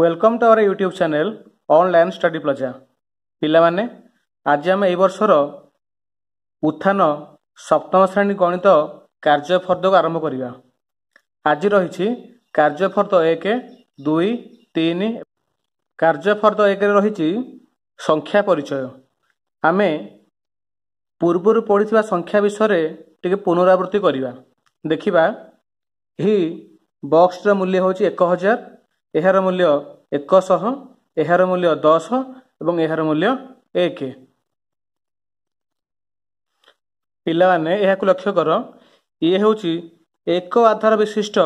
welcome to our YouTube channel online study plaza ପିଲାମାନେ ଆଜି ଆମେ ଏହି ବର୍ଷର ଉତ୍ଥାନ ସପ୍ତମ ଶ୍ରେଣୀ ଗଣିତ କାର୍ଯ୍ୟଫର୍ଦ୍ଦକୁ ଆରମ୍ଭ କରିବା ଆଜି ରହିଛି କାର୍ଯ୍ୟଫର୍ଦ୍ଦ ଏକ ଦୁଇ ତିନି କାର୍ଯ୍ୟଫର୍ଦ୍ଦ ଏକରେ ରହିଛି ସଂଖ୍ୟା ପରିଚୟ ଆମେ ପୂର୍ବରୁ ପଢ଼ିଥିବା ସଂଖ୍ୟା ବିଷୟରେ ଟିକେ ପୁନରାବୃତ୍ତି କରିବା ଦେଖିବା ଏହି ବକ୍ସର ମୂଲ୍ୟ ହେଉଛି ଏକ ହଜାର ଏହାର ମୂଲ୍ୟ ଏକଶହ ଏହାର ମୂଲ୍ୟ ଦଶ ଏବଂ ଏହାର ମୂଲ୍ୟ ଏକ ପିଲାମାନେ ଏହାକୁ ଲକ୍ଷ୍ୟ କର ଇଏ ହେଉଛି ଏକ ଆଧାର ବିଶିଷ୍ଟ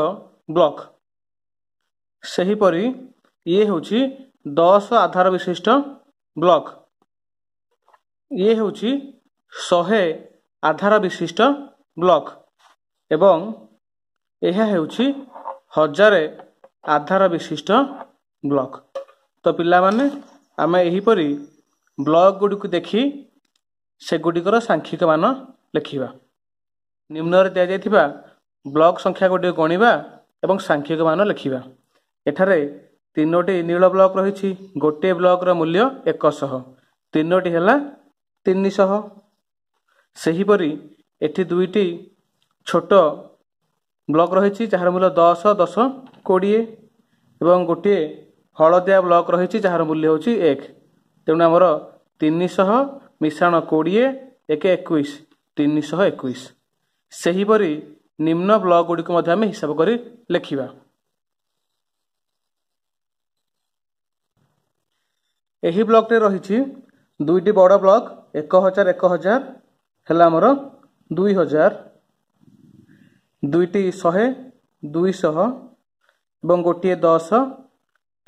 ବ୍ଲକ୍ ସେହିପରି ଇଏ ହେଉଛି ଦଶ ଆଧାର ବିଶିଷ୍ଟ ବ୍ଲକ୍ ଇଏ ହେଉଛି ଶହେ ଆଧାର ବିଶିଷ୍ଟ ବ୍ଲକ୍ ଏବଂ ଏହା ହେଉଛି ହଜାରେ ଆଧାର ବିଶିଷ୍ଟ ବ୍ଲକ ତ ପିଲାମାନେ ଆମେ ଏହିପରି ବ୍ଲକ ଗୁଡ଼ିକୁ ଦେଖି ସେଗୁଡ଼ିକର ସାଂଖ୍ୟିକ ମାନ ଲେଖିବା ନିମ୍ନରେ ଦିଆଯାଇଥିବା ବ୍ଲକ ସଂଖ୍ୟା ଗୁଡ଼ିକ ଗଣିବା ଏବଂ ସାଂଖ୍ୟିକ ମାନ ଲେଖିବା ଏଠାରେ ତିନୋଟି ନୀଳ ବ୍ଲକ ରହିଛି ଗୋଟିଏ ବ୍ଲକର ମୂଲ୍ୟ ଏକଶହ ତିନୋଟି ହେଲା ତିନିଶହ ସେହିପରି ଏଠି ଦୁଇଟି ଛୋଟ ବ୍ଲକ ରହିଛି ଯାହାର ମୂଲ୍ୟ ଦଶ ଦଶ କୋଡ଼ିଏ ଏବଂ ଗୋଟିଏ ହଳଦିଆ ବ୍ଲକ ରହିଛି ଯାହାର ମୂଲ୍ୟ ହେଉଛି ଏକ ତେଣୁ ଆମର ତିନିଶହ ମିଶାଣ କୋଡ଼ିଏ ଏକ ଏକୋଇଶ ତିନିଶହ ଏକୋଇଶ ସେହିପରି ନିମ୍ନ ବ୍ଲକ ଗୁଡ଼ିକୁ ମଧ୍ୟ ଆମେ ହିସାବ କରି ଲେଖିବା ଏହି ବ୍ଲକରେ ରହିଛି ଦୁଇଟି ବଡ଼ ବ୍ଲକ ଏକ ହଜାର ଏକ ହଜାର ହେଲା ଆମର ଦୁଇ ହଜାର ଦୁଇଟି ଶହେ ଦୁଇଶହ ଏବଂ ଗୋଟିଏ ଦଶ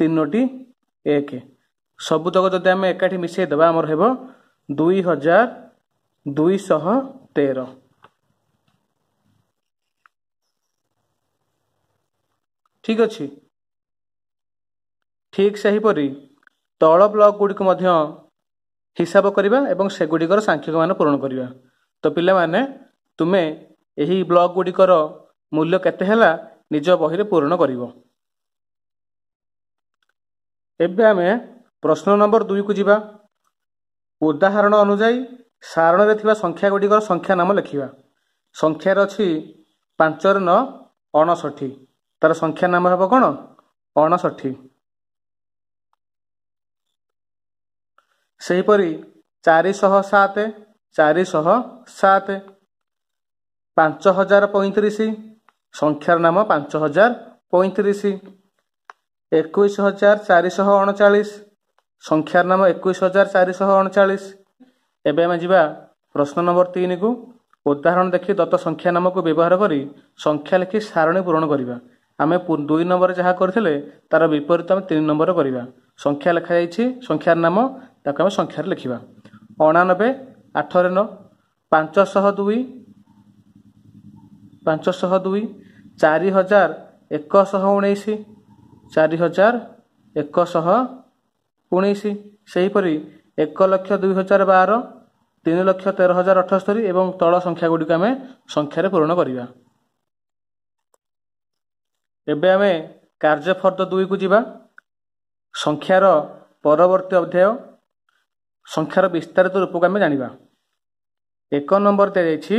ତିନୋଟି ଏକ ସବୁତକ ଯଦି ଆମେ ଏକାଠି ମିଶାଇ ଦେବା ଆମର ହେବ ଦୁଇ ହଜାର ଦୁଇଶହ ତେର ଠିକ୍ ଅଛି ଠିକ୍ ସେହିପରି ତଳ ବ୍ଲକ ଗୁଡ଼ିକୁ ମଧ୍ୟ ହିସାବ କରିବା ଏବଂ ସେଗୁଡ଼ିକର ସାଂଖ୍ୟିକ ମାନ ପୂରଣ କରିବା ତ ପିଲାମାନେ ତୁମେ ଏହି ବ୍ଲକ ଗୁଡ଼ିକର ମୂଲ୍ୟ କେତେ ହେଲା ନିଜ ବହିରେ ପୂରଣ କରିବ ଏବେ ଆମେ ପ୍ରଶ୍ନ ନମ୍ବର ଦୁଇକୁ ଯିବା ଉଦାହରଣ ଅନୁଯାୟୀ ସାରଣରେ ଥିବା ସଂଖ୍ୟା ଗୁଡ଼ିକର ସଂଖ୍ୟା ନାମ ଲେଖିବା ସଂଖ୍ୟାରେ ଅଛି ପାଞ୍ଚରେ ନଅ ଅଣଷଠି ତାର ସଂଖ୍ୟା ନାମ ହେବ କ'ଣ ଅଣଷଠି ସେହିପରି ଚାରିଶହ ସାତ ଚାରିଶହ ସାତ ପାଞ୍ଚ ହଜାର ପଇଁତିରିଶ ସଂଖ୍ୟାର ନାମ ପାଞ୍ଚ ହଜାର ପଇଁତିରିଶ ଏକୋଇଶ ହଜାର ଚାରିଶହ ଅଣଚାଳିଶ ସଂଖ୍ୟାର ନାମ ଏକୋଇଶ ହଜାର ଚାରିଶହ ଅଣଚାଳିଶ ଏବେ ଆମେ ଯିବା ପ୍ରଶ୍ନ ନମ୍ବର ତିନିକୁ ଉଦାହରଣ ଦେଖି ଦତ୍ତ ସଂଖ୍ୟା ନାମକୁ ବ୍ୟବହାର କରି ସଂଖ୍ୟା ଲେଖି ସାରଣୀ ପୂରଣ କରିବା ଆମେ ଦୁଇ ନମ୍ବର ଯାହା କରିଥିଲେ ତାର ବିପରୀତ ଆମେ ତିନି ନମ୍ବର କରିବା ସଂଖ୍ୟା ଲେଖାଯାଇଛି ସଂଖ୍ୟାର ନାମ ତାକୁ ଆମେ ସଂଖ୍ୟାରେ ଲେଖିବା ଅଣାନବେ ଆଠରେ ନଅ ପାଞ୍ଚଶହ ଦୁଇ ପାଞ୍ଚଶହ ଦୁଇ ଚାରି ହଜାର ଏକଶହ ଉଣେଇଶ ଚାରି ହଜାର ଏକଶହ ଉଣେଇଶ ସେହିପରି ଏକ ଲକ୍ଷ ଦୁଇ ହଜାର ବାର ତିନି ଲକ୍ଷ ତେର ହଜାର ଅଠସ୍ତରୀ ଏବଂ ତଳ ସଂଖ୍ୟା ଗୁଡ଼ିକୁ ଆମେ ସଂଖ୍ୟାରେ ପୂରଣ କରିବା ଏବେ ଆମେ କାର୍ଯ୍ୟଫର୍ଦ୍ଦ ଦୁଇକୁ ଯିବା ସଂଖ୍ୟାର ପରବର୍ତ୍ତୀ ଅଧ୍ୟାୟ ସଂଖ୍ୟାର ବିସ୍ତାରିତ ରୂପକୁ ଆମେ ଜାଣିବା ଏକ ନମ୍ବର ଦିଆଯାଇଛି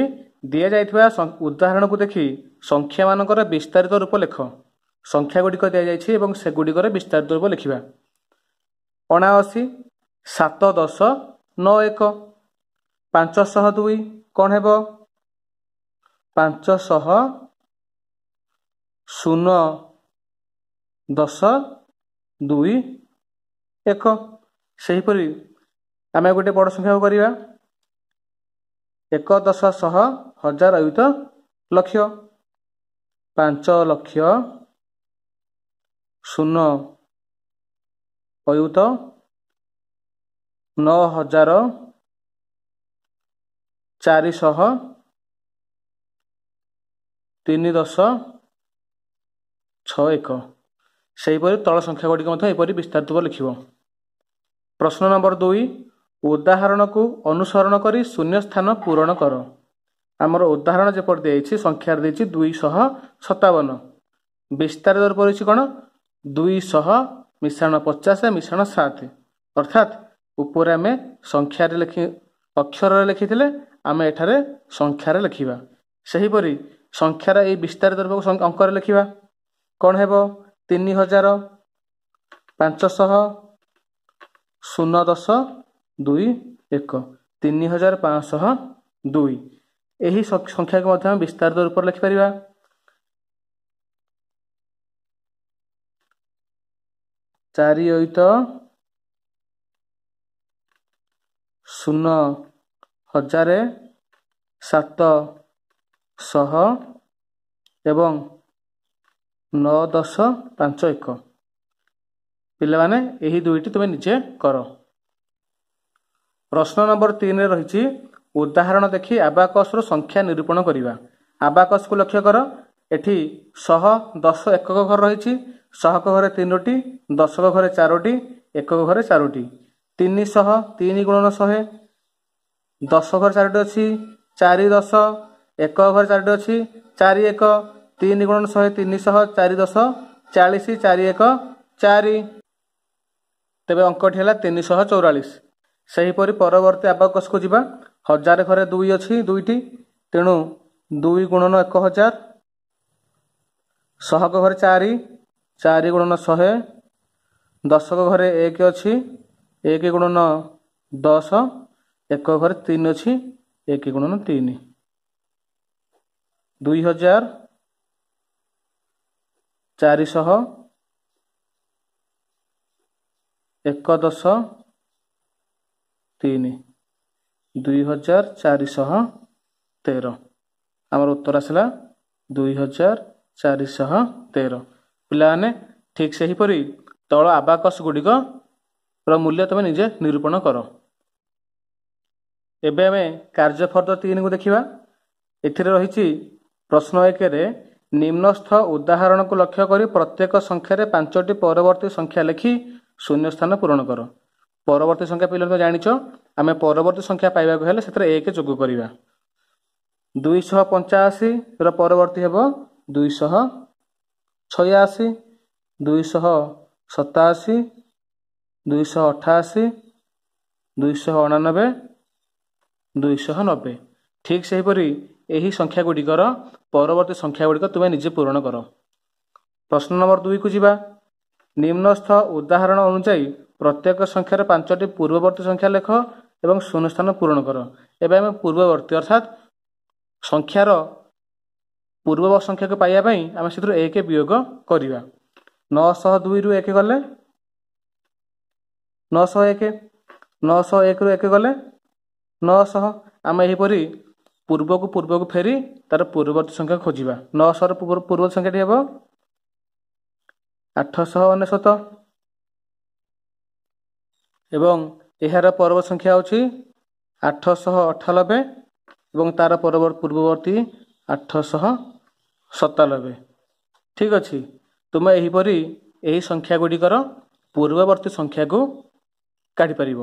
ଦିଆଯାଇଥିବା ଉଦାହରଣକୁ ଦେଖି ସଂଖ୍ୟାମାନଙ୍କର ବିସ୍ତାରିତ ରୂପ ଲେଖ ସଂଖ୍ୟା ଗୁଡ଼ିକ ଦିଆଯାଇଛି ଏବଂ ସେଗୁଡ଼ିକର ବିସ୍ତାରିତ ରୂପ ଲେଖିବା ଅଣାଅଶୀ ସାତ ଦଶ ନଅ ଏକ ପାଞ୍ଚଶହ ଦୁଇ କ'ଣ ହେବ ପାଞ୍ଚଶହ ଶୂନ ଦଶ ଦୁଇ ଏକ ସେହିପରି ଆମେ ଗୋଟିଏ ବଡ଼ ସଂଖ୍ୟାକୁ କରିବା ଏକ ଦଶ ଶହ ହଜାର ଅୟୁତ ଲକ୍ଷ ପାଞ୍ଚ ଲକ୍ଷ ଶୂନ ଅୟୁତ ନଅ ହଜାର ଚାରିଶହ ତିନି ଦଶ ଛଅ ଏକ ସେହିପରି ତଳ ସଂଖ୍ୟା ଗୁଡ଼ିକ ମଧ୍ୟ ଏପରି ବିସ୍ତାରିତ ଲେଖିବ ପ୍ରଶ୍ନ ନମ୍ବର ଦୁଇ ଉଦାହରଣକୁ ଅନୁସରଣ କରି ଶୂନ୍ୟ ସ୍ଥାନ ପୂରଣ କର ଆମର ଉଦାହରଣ ଯେପରି ଦେଇଛି ସଂଖ୍ୟାରେ ଦେଇଛି ଦୁଇଶହ ସତାବନ ବିସ୍ତାର ଦର ପଡ଼ିଛି କ'ଣ ଦୁଇଶହ ମିଶାଣ ପଚାଶ ମିଶାଣ ସାତ ଅର୍ଥାତ୍ ଉପରେ ଆମେ ସଂଖ୍ୟାରେ ଲେଖି ଅକ୍ଷରରେ ଲେଖିଥିଲେ ଆମେ ଏଠାରେ ସଂଖ୍ୟାରେ ଲେଖିବା ସେହିପରି ସଂଖ୍ୟାର ଏହି ବିସ୍ତାର ଦ୍ରବ୍ୟକୁ ଅଙ୍କରେ ଲେଖିବା କ'ଣ ହେବ ତିନି ହଜାର ପାଞ୍ଚଶହ ଶୂନ ଦଶ ଦୁଇ ଏକ ତିନି ହଜାର ପାଞ୍ଚଶହ ଦୁଇ ଏହି ସଂଖ୍ୟାକୁ ମଧ୍ୟ ଆମେ ବିସ୍ତାରିତ ରୂପରେ ଲେଖିପାରିବା ଚାରି ଅୟୁତ ଶୂନ ହଜାର ସାତ ଶହ ଏବଂ ନଅ ଦଶ ପାଞ୍ଚ ଏକ ପିଲାମାନେ ଏହି ଦୁଇଟି ତୁମେ ନିଜେ କର ପ୍ରଶ୍ନ ନମ୍ବର ତିନିରେ ରହିଛି ଉଦାହରଣ ଦେଖି ଆବାକସର ସଂଖ୍ୟା ନିରୂପଣ କରିବା ଆବାକସକୁ ଲକ୍ଷ୍ୟ କର ଏଠି ଶହ ଦଶ ଏକକ ଘର ରହିଛି ଶହକ ଘରେ ତିନୋଟି ଦଶକ ଘରେ ଚାରୋଟି ଏକକ ଘରେ ଚାରୋଟି ତିନିଶହ ତିନି ଗୁଣନ ଶହେ ଦଶ ଘର ଚାରିଟି ଅଛି ଚାରି ଦଶ ଏକ ଘର ଚାରିଟି ଅଛି ଚାରି ଏକ ତିନି ଗୁଣନ ଶହେ ତିନିଶହ ଚାରି ଦଶ ଚାଳିଶ ଚାରି ଏକ ଚାରି ତେବେ ଅଙ୍କଟି ହେଲା ତିନିଶହ ଚଉରାଳିଶ ସେହିପରି ପରବର୍ତ୍ତୀ ଆବାକସକୁ ଯିବା ହଜାର ଘରେ ଦୁଇ ଅଛି ଦୁଇଟି ତେଣୁ ଦୁଇ ଗୁଣନ ଏକ ହଜାର ଶହକ ଘରେ ଚାରି ଚାରି ଗୁଣନ ଶହେ ଦଶକ ଘରେ ଏକ ଅଛି ଏକ ଗୁଣନ ଦଶ ଏକ ଘରେ ତିନି ଅଛି ଏକ ଗୁଣନ ତିନି ଦୁଇ ହଜାର ଚାରିଶହ ଏକ ଦଶ ତିନି ଦୁଇ ହଜାର ଚାରିଶହ ତେର ଆମର ଉତ୍ତର ଆସିଲା ଦୁଇ ହଜାର ଚାରିଶହ ତେର ପିଲାମାନେ ଠିକ୍ ସେହିପରି ତଳ ଆବାକସ ଗୁଡ଼ିକର ମୂଲ୍ୟ ତୁମେ ନିଜେ ନିରୂପଣ କର ଏବେ ଆମେ କାର୍ଯ୍ୟ ଫର୍ଦ୍ଦ ତିନିକୁ ଦେଖିବା ଏଥିରେ ରହିଛି ପ୍ରଶ୍ନ ଏକରେ ନିମ୍ନସ୍ଥ ଉଦାହରଣକୁ ଲକ୍ଷ୍ୟ କରି ପ୍ରତ୍ୟେକ ସଂଖ୍ୟାରେ ପାଞ୍ଚଟି ପରବର୍ତ୍ତୀ ସଂଖ୍ୟା ଲେଖି ଶୂନ୍ୟ ସ୍ଥାନ ପୂରଣ କର ପରବର୍ତ୍ତୀ ସଂଖ୍ୟା ପିଲା ତ ଜାଣିଛ ଆମେ ପରବର୍ତ୍ତୀ ସଂଖ୍ୟା ପାଇବାକୁ ହେଲେ ସେଥିରେ ଏକ ଯୋଗ କରିବା ଦୁଇଶହ ପଞ୍ଚାଅଶୀର ପରବର୍ତ୍ତୀ ହେବ ଦୁଇଶହ ଛୟାଅଶୀ ଦୁଇଶହ ସତାଅଶୀ ଦୁଇଶହ ଅଠାଅଶୀ ଦୁଇଶହ ଅଣାନବେ ଦୁଇଶହ ନବେ ଠିକ୍ ସେହିପରି ଏହି ସଂଖ୍ୟା ଗୁଡ଼ିକର ପରବର୍ତ୍ତୀ ସଂଖ୍ୟା ଗୁଡ଼ିକ ତୁମେ ନିଜେ ପୂରଣ କର ପ୍ରଶ୍ନ ନମ୍ବର ଦୁଇକୁ ଯିବା ନିମ୍ନସ୍ଥ ଉଦାହରଣ ଅନୁଯାୟୀ ପ୍ରତ୍ୟେକ ସଂଖ୍ୟାରେ ପାଞ୍ଚଟି ପୂର୍ବବର୍ତ୍ତୀ ସଂଖ୍ୟା ଲେଖ ଏବଂ ଶୂନ ସ୍ଥାନ ପୂରଣ କର ଏବେ ଆମେ ପୂର୍ବବର୍ତ୍ତୀ ଅର୍ଥାତ୍ ସଂଖ୍ୟାର ପୂର୍ବ ସଂଖ୍ୟାକୁ ପାଇବା ପାଇଁ ଆମେ ସେଥିରୁ ଏକ ବିୟୋଗ କରିବା ନଅଶହ ଦୁଇରୁ ଏକ ଗଲେ ନଅଶହ ଏକ ନଅଶହ ଏକରୁ ଏକ ଗଲେ ନଅଶହ ଆମେ ଏହିପରି ପୂର୍ବକୁ ପୂର୍ବକୁ ଫେରି ତାର ପୂର୍ବବର୍ତ୍ତୀ ସଂଖ୍ୟା ଖୋଜିବା ନଅଶହର ପୂର୍ବ ସଂଖ୍ୟାଟି ହେବ ଆଠଶହ ଅନେଶତ ଏବଂ ଏହାର ପର୍ବ ସଂଖ୍ୟା ହେଉଛି ଆଠଶହ ଅଠାନବେ ଏବଂ ତାର ପର୍ବ ପୂର୍ବବର୍ତ୍ତୀ ଆଠଶହ ସତାନବେ ଠିକ୍ ଅଛି ତୁମେ ଏହିପରି ଏହି ସଂଖ୍ୟା ଗୁଡ଼ିକର ପୂର୍ବବର୍ତ୍ତୀ ସଂଖ୍ୟାକୁ କାଢ଼ିପାରିବ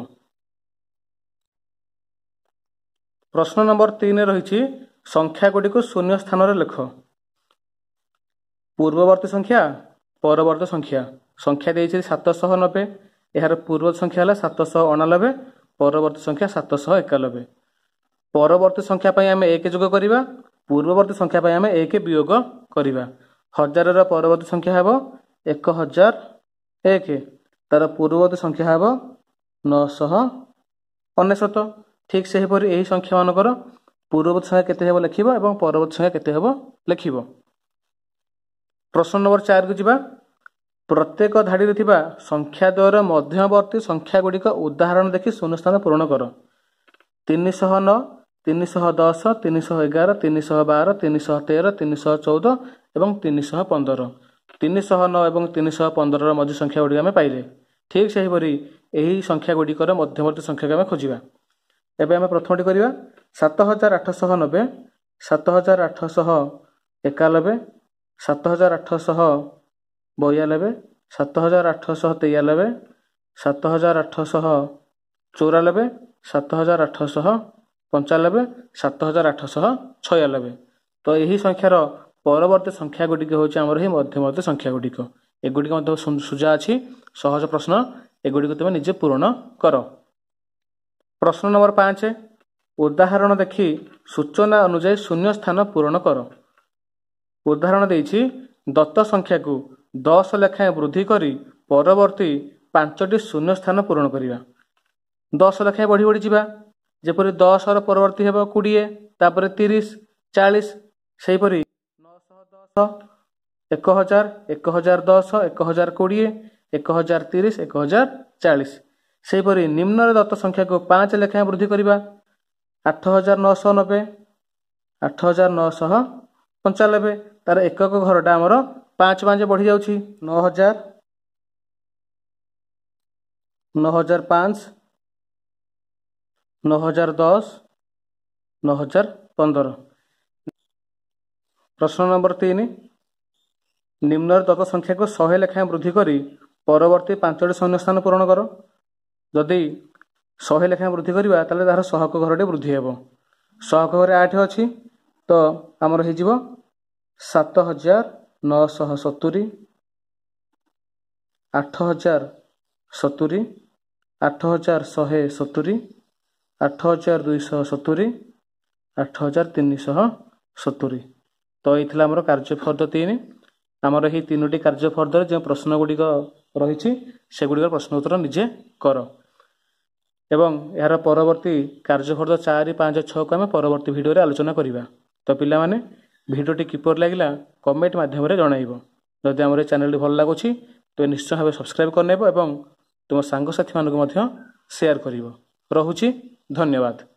ପ୍ରଶ୍ନ ନମ୍ବର ତିନି ରହିଛି ସଂଖ୍ୟା ଗୁଡ଼ିକୁ ଶୂନ୍ୟ ସ୍ଥାନରେ ଲେଖ ପୂର୍ବବର୍ତ୍ତୀ ସଂଖ୍ୟା ପରବର୍ତ୍ତୀ ସଂଖ୍ୟା ସଂଖ୍ୟା ଦେଇଛି ସାତଶହ ନବେ ଏହାର ପୂର୍ବ ସଂଖ୍ୟା ହେଲା ସାତଶହ ଅଣାନବେ ପରବର୍ତ୍ତୀ ସଂଖ୍ୟା ସାତଶହ ଏକାନବେ ପରବର୍ତ୍ତୀ ସଂଖ୍ୟା ପାଇଁ ଆମେ ଏକ ଯୋଗ କରିବା ପୂର୍ବବର୍ତ୍ତୀ ସଂଖ୍ୟା ପାଇଁ ଆମେ ଏକ ବିୟୋଗ କରିବା ହଜାରର ପରବର୍ତ୍ତୀ ସଂଖ୍ୟା ହେବ ଏକ ହଜାର ଏକ ତାର ପୂର୍ବବର୍ତ୍ତୀ ସଂଖ୍ୟା ହେବ ନଅଶହ ଅନେଶତ ଠିକ୍ ସେହିପରି ଏହି ସଂଖ୍ୟାମାନଙ୍କର ପୂର୍ବବର୍ତ୍ତୀ ସଂଖ୍ୟା କେତେ ହେବ ଲେଖିବ ଏବଂ ପରବର୍ତ୍ତୀ ସଂଖ୍ୟା କେତେ ହେବ ଲେଖିବ ପ୍ରଶ୍ନ ନମ୍ବର ଚାରିକୁ ଯିବା ପ୍ରତ୍ୟେକ ଧାଡ଼ିରେ ଥିବା ସଂଖ୍ୟା ଦ୍ୱୟର ମଧ୍ୟବର୍ତ୍ତୀ ସଂଖ୍ୟା ଗୁଡ଼ିକ ଉଦାହରଣ ଦେଖି ଶୂନ୍ୟସ୍ଥାନ ପୂରଣ କର ତିନିଶହ ନଅ ତିନିଶହ ଦଶ ତିନିଶହ ଏଗାର ତିନିଶହ ବାର ତିନିଶହ ତେର ତିନିଶହ ଚଉଦ ଏବଂ ତିନିଶହ ପନ୍ଦର ତିନିଶହ ନଅ ଏବଂ ତିନିଶହ ପନ୍ଦରର ମଧ୍ୟ ଗୁଡ଼ିକ ଆମେ ପାଇଲେ ଠିକ୍ ସେହିପରି ଏହି ସଂଖ୍ୟା ଗୁଡ଼ିକର ମଧ୍ୟବର୍ତ୍ତୀ ସଂଖ୍ୟାକୁ ଆମେ ଖୋଜିବା ଏବେ ଆମେ ପ୍ରଥମଟି କରିବା ସାତ ହଜାର ଆଠଶହ ନବେ ସାତ ହଜାର ଆଠଶହ ଏକାନବେ ସାତ ହଜାର ଆଠଶହ ବୟାନବେ ସାତ ହଜାର ଆଠଶହ ତେୟାନବେ ସାତ ହଜାର ଆଠଶହ ଚଉରାନବେ ସାତ ହଜାର ଆଠଶହ ପଞ୍ଚାନବେ ସାତ ହଜାର ଆଠଶହ ଛୟାନବେ ତ ଏହି ସଂଖ୍ୟାର ପରବର୍ତ୍ତୀ ସଂଖ୍ୟା ଗୁଡ଼ିକ ହେଉଛି ଆମର ଏହି ମଧ୍ୟବର୍ତ୍ତୀ ସଂଖ୍ୟା ଗୁଡ଼ିକ ଏଗୁଡ଼ିକ ମଧ୍ୟ ସୁଯା ଅଛି ସହଜ ପ୍ରଶ୍ନ ଏଗୁଡ଼ିକ ତୁମେ ନିଜେ ପୂରଣ କର ପ୍ରଶ୍ନ ନମ୍ବର ପାଞ୍ଚ ଉଦାହରଣ ଦେଖି ସୂଚନା ଅନୁଯାୟୀ ଶୂନ୍ୟ ସ୍ଥାନ ପୂରଣ କର ଉଦାହରଣ ଦେଇଛି ଦତ୍ତ ସଂଖ୍ୟାକୁ ଦଶ ଲେଖାଏଁ ବୃଦ୍ଧି କରି ପରବର୍ତ୍ତୀ ପାଞ୍ଚଟି ଶୂନ୍ୟ ସ୍ଥାନ ପୂରଣ କରିବା ଦଶ ଲେଖାଏଁ ବଢ଼ି ବଢ଼ି ଯିବା ଯେପରି ଦଶର ପରବର୍ତ୍ତୀ ହେବ କୋଡ଼ିଏ ତାପରେ ତିରିଶ ଚାଳିଶ ସେହିପରି ନଅଶହ ଦଶ ଏକ ହଜାର ଏକ ହଜାର ଦଶ ଏକ ହଜାର କୋଡ଼ିଏ ଏକ ହଜାର ତିରିଶ ଏକ ହଜାର ଚାଳିଶ ସେହିପରି ନିମ୍ନରେ ଦତ୍ତ ସଂଖ୍ୟାକୁ ପାଞ୍ଚ ଲେଖାଏଁ ବୃଦ୍ଧି କରିବା ଆଠ ହଜାର ନଅଶହ ନବେ ଆଠ ହଜାର ନଅଶହ ପଞ୍ଚାନବେ ତାର ଏକକ ଘରଟା ଆମର ପାଞ୍ଚ ପାଞ୍ଚ ବଢ଼ିଯାଉଛି ନଅ ହଜାର ନଅ ହଜାର ପାଞ୍ଚ ନଅ ହଜାର ଦଶ ନଅ ହଜାର ପନ୍ଦର ପ୍ରଶ୍ନ ନମ୍ବର ତିନି ନିମ୍ନର ଦତ୍ତ ସଂଖ୍ୟାକୁ ଶହେ ଲେଖାଏଁ ବୃଦ୍ଧି କରି ପରବର୍ତ୍ତୀ ପାଞ୍ଚଟି ଶୂନ୍ୟସ୍ଥାନ ପୂରଣ କର ଯଦି ଶହେ ଲେଖାଏଁ ବୃଦ୍ଧି କରିବା ତାହେଲେ ତାହାର ସହକ ଘରଟି ବୃଦ୍ଧି ହେବ ସହକ ଘରେ ଆଠ ଅଛି ତ ଆମର ହୋଇଯିବ ସାତ ହଜାର ନଅଶହ ସତୁରି ଆଠ ହଜାର ସତୁରି ଆଠ ହଜାର ଶହେ ସତୁରି ଆଠ ହଜାର ଦୁଇଶହ ସତୁରି ଆଠ ହଜାର ତିନିଶହ ସତୁରି ତ ଏଇ ଥିଲା ଆମର କାର୍ଯ୍ୟ ଫର୍ଦ୍ଦ ତିନି ଆମର ଏହି ତିନୋଟି କାର୍ଯ୍ୟ ଫର୍ଦ୍ଦରେ ଯେଉଁ ପ୍ରଶ୍ନ ଗୁଡ଼ିକ ରହିଛି ସେଗୁଡ଼ିକର ପ୍ରଶ୍ନ ଉତ୍ତର ନିଜେ କର ଏବଂ ଏହାର ପରବର୍ତ୍ତୀ କାର୍ଯ୍ୟଫର୍ଦ୍ଦ ଚାରି ପାଞ୍ଚ ଛଅକୁ ଆମେ ପରବର୍ତ୍ତୀ ଭିଡ଼ିଓରେ ଆଲୋଚନା କରିବା ତ ପିଲାମାନେ ଭିଡ଼ିଓଟି କିପରି ଲାଗିଲା କମେଣ୍ଟ ମାଧ୍ୟମରେ ଜଣାଇବ ଯଦି ଆମର ଏଇ ଚ୍ୟାନେଲଟି ଭଲ ଲାଗୁଛି ତେବେ ନିଶ୍ଚୟ ଭାବେ ସବସ୍କ୍ରାଇବ୍ କରିନେବ ଏବଂ ତୁମ ସାଙ୍ଗସାଥିମାନଙ୍କୁ ମଧ୍ୟ ସେୟାର କରିବ ରହୁଛି ଧନ୍ୟବାଦ